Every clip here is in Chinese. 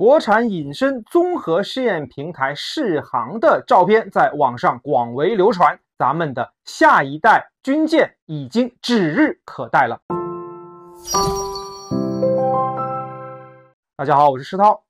国产隐身综合试验平台试航的照片在网上广为流传，咱们的下一代军舰已经指日可待了。大家好，我是石涛。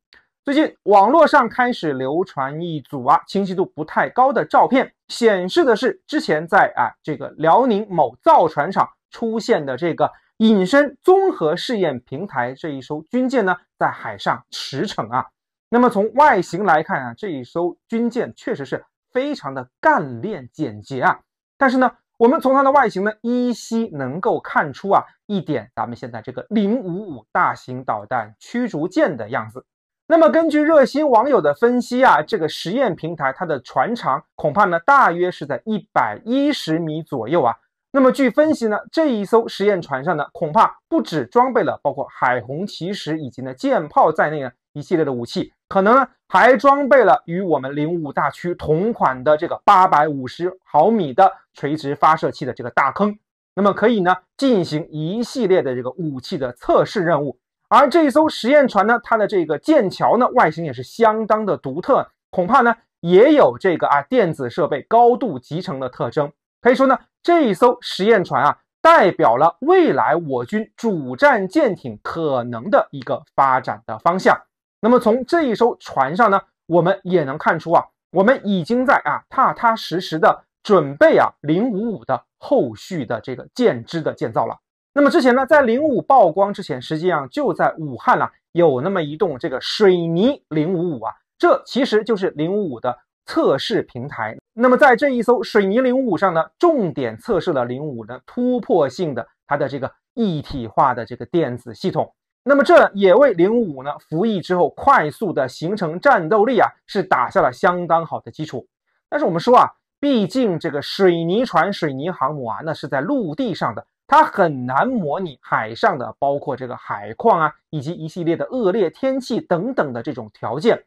最近网络上开始流传一组啊清晰度不太高的照片，显示的是之前在啊这个辽宁某造船厂出现的这个。隐身综合试验平台这一艘军舰呢，在海上驰骋啊。那么从外形来看啊，这一艘军舰确实是非常的干练简洁啊。但是呢，我们从它的外形呢，依稀能够看出啊一点，咱们现在这个零五五大型导弹驱逐舰的样子。那么根据热心网友的分析啊，这个实验平台它的船长恐怕呢，大约是在一百一十米左右啊。那么据分析呢，这一艘实验船上呢，恐怕不止装备了包括海红旗石以及呢舰炮在内的一系列的武器，可能呢还装备了与我们零五大区同款的这个八百五十毫米的垂直发射器的这个大坑，那么可以呢进行一系列的这个武器的测试任务。而这一艘实验船呢，它的这个舰桥呢外形也是相当的独特，恐怕呢也有这个啊电子设备高度集成的特征，可以说呢。这一艘实验船啊，代表了未来我军主战舰艇可能的一个发展的方向。那么从这一艘船上呢，我们也能看出啊，我们已经在啊踏踏实实的准备啊零五五的后续的这个舰支的建造了。那么之前呢，在零五曝光之前，实际上就在武汉了，有那么一栋这个水泥零五五啊，这其实就是零五五的测试平台。那么在这一艘水泥零五上呢，重点测试了零五的突破性的它的这个一体化的这个电子系统。那么这也为零五呢服役之后快速的形成战斗力啊，是打下了相当好的基础。但是我们说啊，毕竟这个水泥船、水泥航母啊，那是在陆地上的，它很难模拟海上的，包括这个海况啊，以及一系列的恶劣天气等等的这种条件。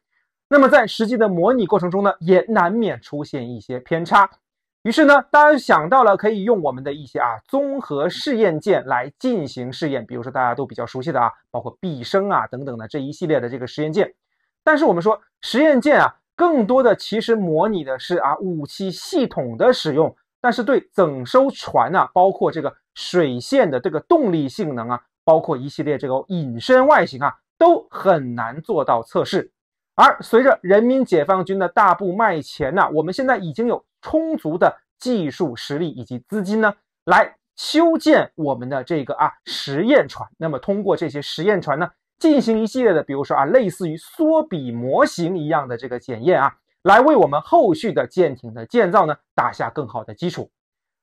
那么在实际的模拟过程中呢，也难免出现一些偏差。于是呢，大家想到了可以用我们的一些啊综合试验舰来进行试验，比如说大家都比较熟悉的啊，包括毕升啊等等的这一系列的这个实验舰。但是我们说，实验舰啊，更多的其实模拟的是啊武器系统的使用，但是对整艘船呐，包括这个水线的这个动力性能啊，包括一系列这个隐身外形啊，都很难做到测试。而随着人民解放军的大步迈前呐，我们现在已经有充足的技术实力以及资金呢，来修建我们的这个啊实验船。那么通过这些实验船呢，进行一系列的，比如说啊，类似于缩比模型一样的这个检验啊，来为我们后续的舰艇的建造呢打下更好的基础。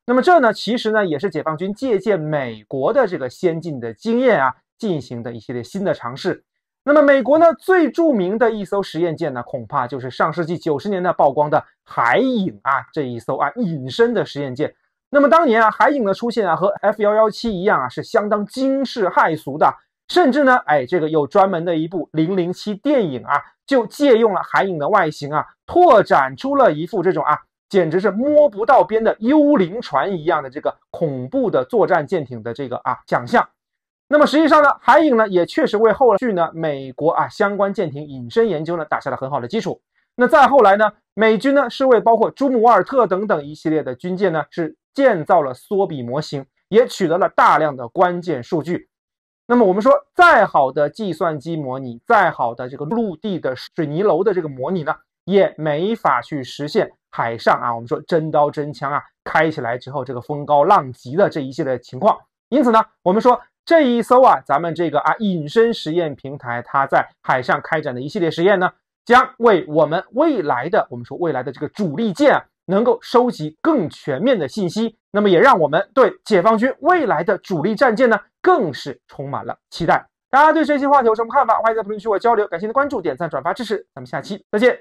那么这呢，其实呢也是解放军借鉴美国的这个先进的经验啊，进行的一系列新的尝试。那么美国呢，最著名的一艘实验舰呢，恐怕就是上世纪九十年代曝光的“海影”啊，这一艘啊隐身的实验舰。那么当年啊，“海影”的出现啊，和 F 幺幺七一样啊，是相当惊世骇俗的，甚至呢，哎，这个有专门的一部《零零七》电影啊，就借用了“海影”的外形啊，拓展出了一副这种啊，简直是摸不到边的幽灵船一样的这个恐怖的作战舰艇的这个啊想象。那么实际上呢，海影呢也确实为后续呢美国啊相关舰艇隐身研究呢打下了很好的基础。那再后来呢，美军呢是为包括朱姆沃尔特等等一系列的军舰呢是建造了缩比模型，也取得了大量的关键数据。那么我们说，再好的计算机模拟，再好的这个陆地的水泥楼的这个模拟呢，也没法去实现海上啊。我们说真刀真枪啊，开起来之后这个风高浪急的这一系列情况。因此呢，我们说。这一艘啊，咱们这个啊隐身实验平台，它在海上开展的一系列实验呢，将为我们未来的，我们说未来的这个主力舰啊、能够收集更全面的信息。那么也让我们对解放军未来的主力战舰呢，更是充满了期待。大家对这些话题有什么看法？欢迎在评论区我交流。感谢您的关注、点赞、转发、支持。咱们下期再见。